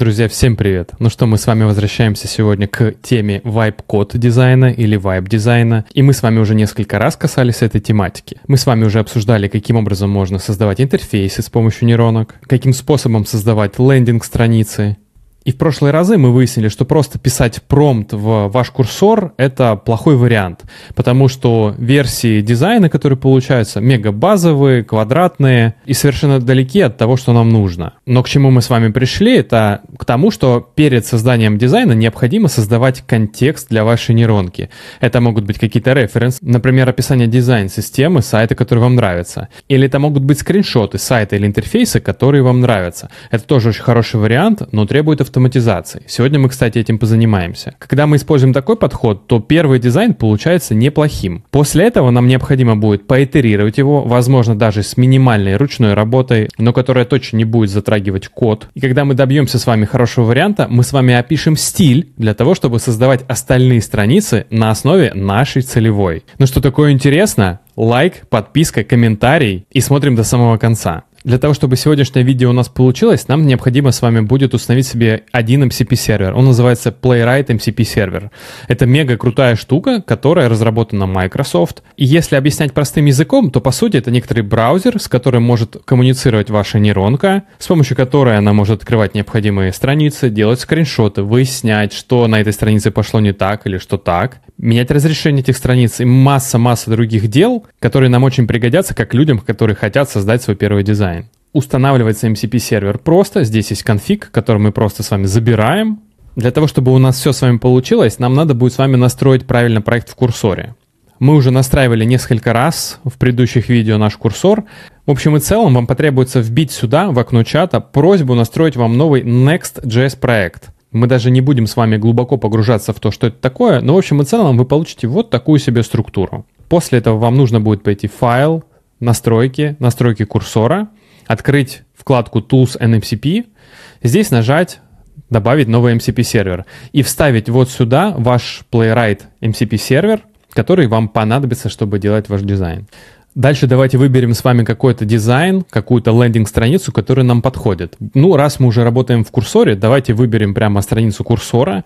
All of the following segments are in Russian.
Друзья, всем привет! Ну что, мы с вами возвращаемся сегодня к теме вайп-код дизайна или вайп-дизайна, и мы с вами уже несколько раз касались этой тематики. Мы с вами уже обсуждали, каким образом можно создавать интерфейсы с помощью нейронок, каким способом создавать лендинг-страницы, и в прошлые разы мы выяснили, что просто писать промпт в ваш курсор — это плохой вариант, потому что версии дизайна, которые получаются, мега базовые, квадратные и совершенно далеки от того, что нам нужно. Но к чему мы с вами пришли, это к тому, что перед созданием дизайна необходимо создавать контекст для вашей нейронки. Это могут быть какие-то референсы, например, описание дизайн-системы сайта, который вам нравится. Или это могут быть скриншоты сайта или интерфейса, которые вам нравятся. Это тоже очень хороший вариант, но требует автоматизации автоматизации. Сегодня мы, кстати, этим позанимаемся. Когда мы используем такой подход, то первый дизайн получается неплохим. После этого нам необходимо будет поитерировать его, возможно, даже с минимальной ручной работой, но которая точно не будет затрагивать код. И когда мы добьемся с вами хорошего варианта, мы с вами опишем стиль для того, чтобы создавать остальные страницы на основе нашей целевой. Ну что такое интересно? Лайк, подписка, комментарий и смотрим до самого конца. Для того, чтобы сегодняшнее видео у нас получилось, нам необходимо с вами будет установить себе один MCP-сервер. Он называется Playwright MCP-сервер. Это мега крутая штука, которая разработана Microsoft. И если объяснять простым языком, то по сути это некоторый браузер, с которым может коммуницировать ваша нейронка, с помощью которой она может открывать необходимые страницы, делать скриншоты, выяснять, что на этой странице пошло не так или что так, менять разрешение этих страниц и масса-масса других дел, которые нам очень пригодятся как людям, которые хотят создать свой первый дизайн дизайн. Устанавливается MCP-сервер просто, здесь есть конфиг, который мы просто с вами забираем. Для того, чтобы у нас все с вами получилось, нам надо будет с вами настроить правильно проект в курсоре. Мы уже настраивали несколько раз в предыдущих видео наш курсор. В общем и целом вам потребуется вбить сюда, в окно чата, просьбу настроить вам новый Next.js проект. Мы даже не будем с вами глубоко погружаться в то, что это такое, но в общем и целом вы получите вот такую себе структуру. После этого вам нужно будет пойти в «Файл», «Настройки», «Настройки курсора», открыть вкладку Tools and MCP, здесь нажать добавить новый MCP сервер и вставить вот сюда ваш Playwright MCP сервер, который вам понадобится, чтобы делать ваш дизайн. Дальше давайте выберем с вами какой-то дизайн, какую-то лендинг-страницу, которая нам подходит. Ну, раз мы уже работаем в курсоре, давайте выберем прямо страницу курсора.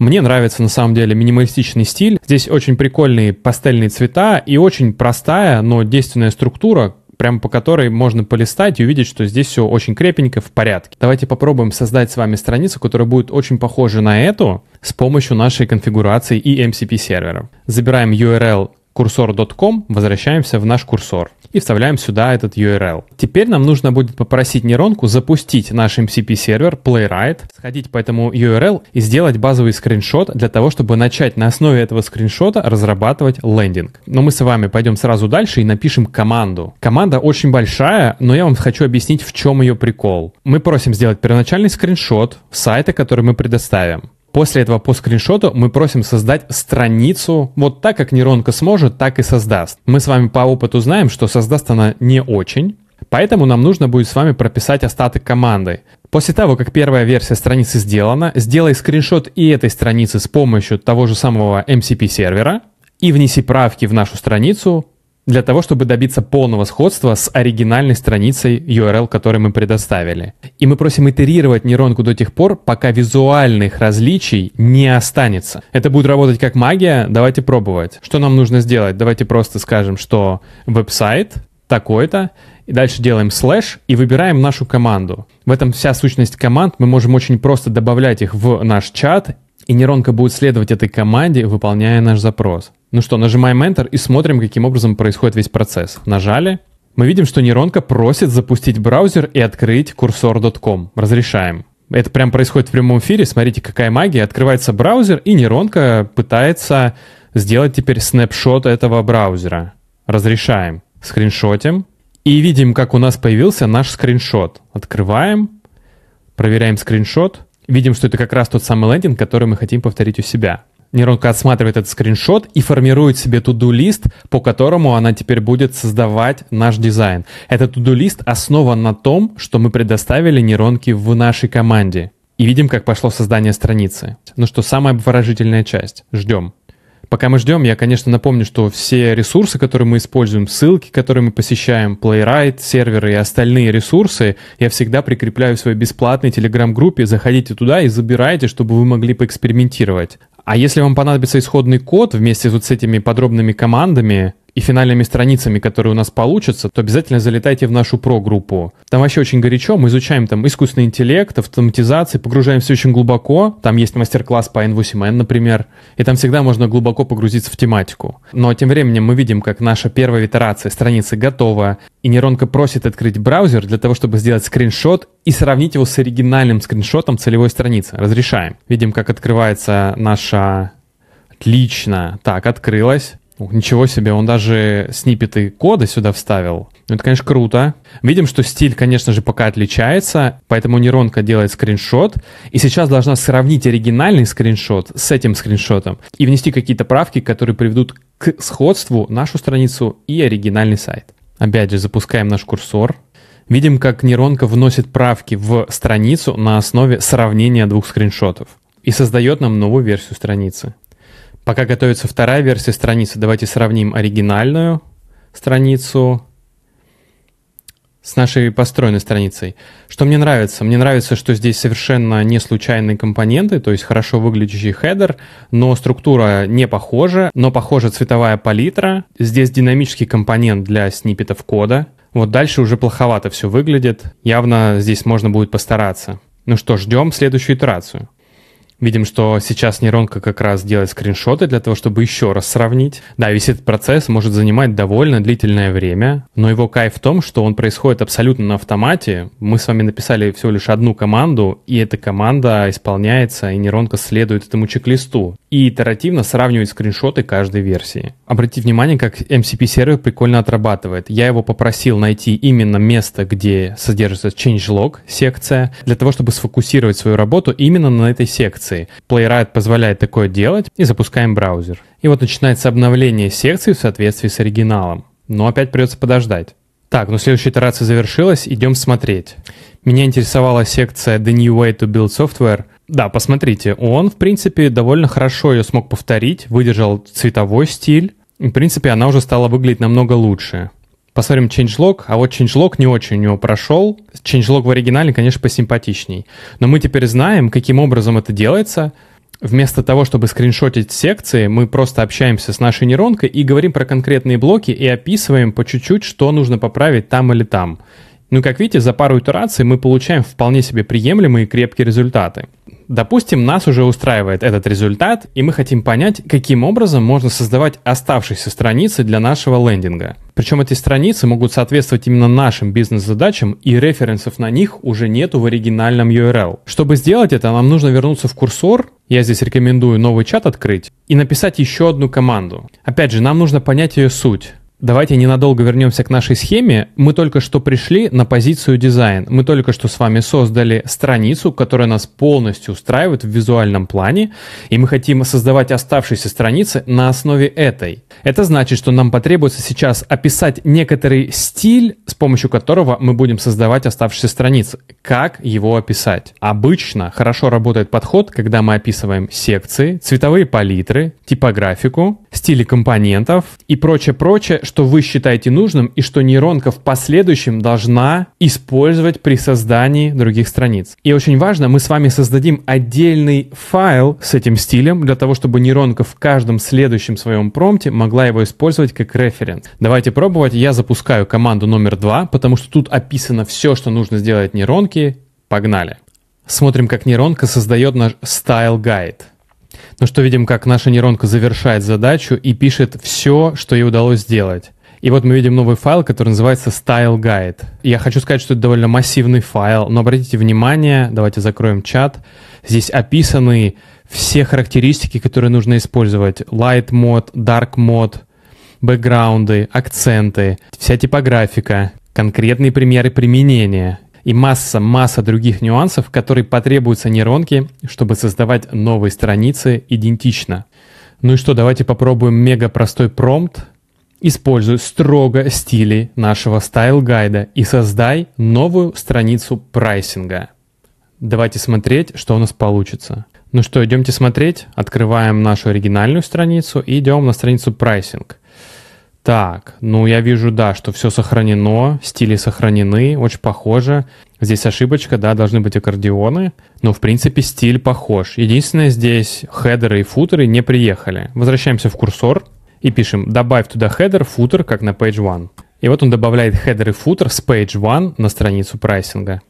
Мне нравится на самом деле минималистичный стиль. Здесь очень прикольные пастельные цвета и очень простая, но действенная структура, прямо по которой можно полистать и увидеть, что здесь все очень крепенько, в порядке. Давайте попробуем создать с вами страницу, которая будет очень похожа на эту с помощью нашей конфигурации и MCP сервера. Забираем URL курсор.com, возвращаемся в наш курсор и вставляем сюда этот URL. Теперь нам нужно будет попросить нейронку запустить наш MCP-сервер эм Playwright, сходить по этому URL и сделать базовый скриншот для того, чтобы начать на основе этого скриншота разрабатывать лендинг. Но мы с вами пойдем сразу дальше и напишем команду. Команда очень большая, но я вам хочу объяснить, в чем ее прикол. Мы просим сделать первоначальный скриншот сайта, который мы предоставим. После этого по скриншоту мы просим создать страницу. Вот так, как нейронка сможет, так и создаст. Мы с вами по опыту знаем, что создаст она не очень. Поэтому нам нужно будет с вами прописать остаток команды. После того, как первая версия страницы сделана, сделай скриншот и этой страницы с помощью того же самого MCP сервера и внеси правки в нашу страницу для того, чтобы добиться полного сходства с оригинальной страницей URL, которую мы предоставили. И мы просим итерировать нейронку до тех пор, пока визуальных различий не останется. Это будет работать как магия, давайте пробовать. Что нам нужно сделать? Давайте просто скажем, что веб-сайт такой-то, и дальше делаем слэш и выбираем нашу команду. В этом вся сущность команд, мы можем очень просто добавлять их в наш чат и нейронка будет следовать этой команде, выполняя наш запрос. Ну что, нажимаем Enter и смотрим, каким образом происходит весь процесс. Нажали. Мы видим, что нейронка просит запустить браузер и открыть курсор.com. Разрешаем. Это прям происходит в прямом эфире. Смотрите, какая магия. Открывается браузер, и нейронка пытается сделать теперь снапшот этого браузера. Разрешаем. Скриншотим. И видим, как у нас появился наш скриншот. Открываем. Проверяем скриншот видим, что это как раз тот самый лендинг, который мы хотим повторить у себя. Нейронка отсматривает этот скриншот и формирует себе туду-лист, по которому она теперь будет создавать наш дизайн. Этот туду-лист основан на том, что мы предоставили нейронке в нашей команде. И видим, как пошло создание страницы. Ну что, самая выражительная часть. Ждем. Пока мы ждем, я, конечно, напомню, что все ресурсы, которые мы используем, ссылки, которые мы посещаем, Playwright, серверы и остальные ресурсы, я всегда прикрепляю в своей бесплатной телеграм-группе. Заходите туда и забирайте, чтобы вы могли поэкспериментировать. А если вам понадобится исходный код вместе вот с этими подробными командами и финальными страницами, которые у нас получатся, то обязательно залетайте в нашу про-группу. Там вообще очень горячо, мы изучаем там искусственный интеллект, автоматизации, погружаемся очень глубоко. Там есть мастер-класс по N8N, например, и там всегда можно глубоко погрузиться в тематику. Но тем временем мы видим, как наша первая итерация страницы готова, и нейронка просит открыть браузер для того, чтобы сделать скриншот и сравнить его с оригинальным скриншотом целевой страницы. Разрешаем. Видим, как открывается наш США. Отлично. Так, открылась. ничего себе, он даже снипеты кода сюда вставил. Ну, это, конечно, круто. Видим, что стиль, конечно же, пока отличается, поэтому нейронка делает скриншот, и сейчас должна сравнить оригинальный скриншот с этим скриншотом и внести какие-то правки, которые приведут к сходству нашу страницу и оригинальный сайт. Опять же, запускаем наш курсор. Видим, как нейронка вносит правки в страницу на основе сравнения двух скриншотов и создает нам новую версию страницы. Пока готовится вторая версия страницы, давайте сравним оригинальную страницу с нашей построенной страницей. Что мне нравится? Мне нравится, что здесь совершенно не случайные компоненты, то есть хорошо выглядящий хедер, но структура не похожа, но похожа цветовая палитра. Здесь динамический компонент для сниппетов кода. Вот дальше уже плоховато все выглядит. Явно здесь можно будет постараться. Ну что, ждем следующую итерацию. Видим, что сейчас нейронка как раз делает скриншоты для того, чтобы еще раз сравнить. Да, весь этот процесс может занимать довольно длительное время, но его кайф в том, что он происходит абсолютно на автомате. Мы с вами написали всего лишь одну команду, и эта команда исполняется, и нейронка следует этому чек-листу и итеративно сравнивать скриншоты каждой версии. Обратите внимание, как MCP сервер прикольно отрабатывает. Я его попросил найти именно место, где содержится changelog секция, для того, чтобы сфокусировать свою работу именно на этой секции. Playwright позволяет такое делать, и запускаем браузер. И вот начинается обновление секции в соответствии с оригиналом. Но опять придется подождать. Так, ну следующая итерация завершилась, идем смотреть. Меня интересовала секция The New Way to Build Software, да, посмотрите, он, в принципе, довольно хорошо ее смог повторить, выдержал цветовой стиль. В принципе, она уже стала выглядеть намного лучше. Посмотрим Changelog, а вот Changelog не очень у него прошел. Changelog в оригинале, конечно, посимпатичней. Но мы теперь знаем, каким образом это делается. Вместо того, чтобы скриншотить секции, мы просто общаемся с нашей нейронкой и говорим про конкретные блоки и описываем по чуть-чуть, что нужно поправить там или там. Ну, как видите, за пару итераций мы получаем вполне себе приемлемые и крепкие результаты. Допустим, нас уже устраивает этот результат, и мы хотим понять, каким образом можно создавать оставшиеся страницы для нашего лендинга. Причем эти страницы могут соответствовать именно нашим бизнес-задачам, и референсов на них уже нету в оригинальном URL. Чтобы сделать это, нам нужно вернуться в курсор, я здесь рекомендую новый чат открыть, и написать еще одну команду. Опять же, нам нужно понять ее суть. Давайте ненадолго вернемся к нашей схеме. Мы только что пришли на позицию дизайн. Мы только что с вами создали страницу, которая нас полностью устраивает в визуальном плане, и мы хотим создавать оставшиеся страницы на основе этой. Это значит, что нам потребуется сейчас описать некоторый стиль, с помощью которого мы будем создавать оставшиеся страницы. Как его описать? Обычно хорошо работает подход, когда мы описываем секции, цветовые палитры, типографику, стили компонентов и прочее-прочее, что вы считаете нужным и что нейронка в последующем должна использовать при создании других страниц. И очень важно, мы с вами создадим отдельный файл с этим стилем для того, чтобы нейронка в каждом следующем своем промпте могла его использовать как референс. Давайте пробовать. Я запускаю команду номер два, потому что тут описано все, что нужно сделать нейронке. Погнали. Смотрим, как нейронка создает наш style guide. Ну что видим, как наша нейронка завершает задачу и пишет все, что ей удалось сделать. И вот мы видим новый файл, который называется Style Guide. Я хочу сказать, что это довольно массивный файл, но обратите внимание, давайте закроем чат. Здесь описаны все характеристики, которые нужно использовать. Light мод, Dark мод, бэкграунды, акценты, вся типографика, конкретные примеры применения и масса-масса других нюансов, которые потребуются нейронке, чтобы создавать новые страницы идентично. Ну и что, давайте попробуем мега простой промпт. Используй строго стили нашего стайл-гайда и создай новую страницу прайсинга. Давайте смотреть, что у нас получится. Ну что, идемте смотреть. Открываем нашу оригинальную страницу и идем на страницу прайсинг. Так, ну я вижу, да, что все сохранено, стили сохранены, очень похоже. Здесь ошибочка, да, должны быть аккордеоны, но в принципе стиль похож. Единственное, здесь хедеры и футеры не приехали. Возвращаемся в курсор и пишем «добавь туда хедер, футер, как на page one». И вот он добавляет хедер и футер с page one на страницу прайсинга.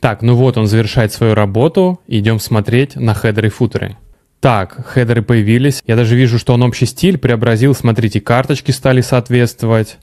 Так, ну вот он завершает свою работу, идем смотреть на хедеры и футеры. Так, хедеры появились. Я даже вижу, что он общий стиль преобразил. Смотрите, карточки стали соответствовать.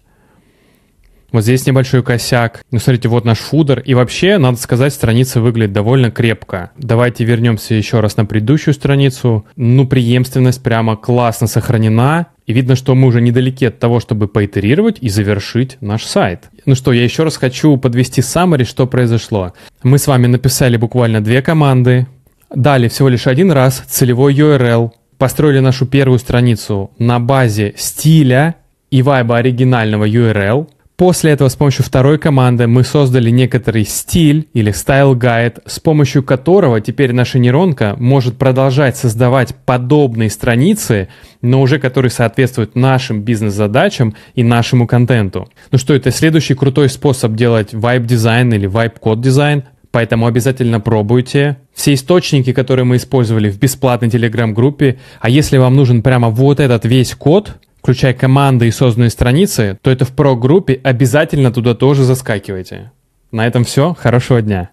Вот здесь небольшой косяк. Ну, смотрите, вот наш фудер. И вообще, надо сказать, страница выглядит довольно крепко. Давайте вернемся еще раз на предыдущую страницу. Ну, преемственность прямо классно сохранена. И видно, что мы уже недалеки от того, чтобы поитерировать и завершить наш сайт. Ну что, я еще раз хочу подвести summary, что произошло. Мы с вами написали буквально две команды. Дали всего лишь один раз целевой URL, построили нашу первую страницу на базе стиля и вайба оригинального URL. После этого с помощью второй команды мы создали некоторый стиль или style guide, с помощью которого теперь наша нейронка может продолжать создавать подобные страницы, но уже которые соответствуют нашим бизнес-задачам и нашему контенту. Ну что, это следующий крутой способ делать вайб-дизайн или вайб-код-дизайн, Поэтому обязательно пробуйте. Все источники, которые мы использовали в бесплатной телеграм-группе, а если вам нужен прямо вот этот весь код, включая команды и созданные страницы, то это в про-группе обязательно туда тоже заскакивайте. На этом все. Хорошего дня.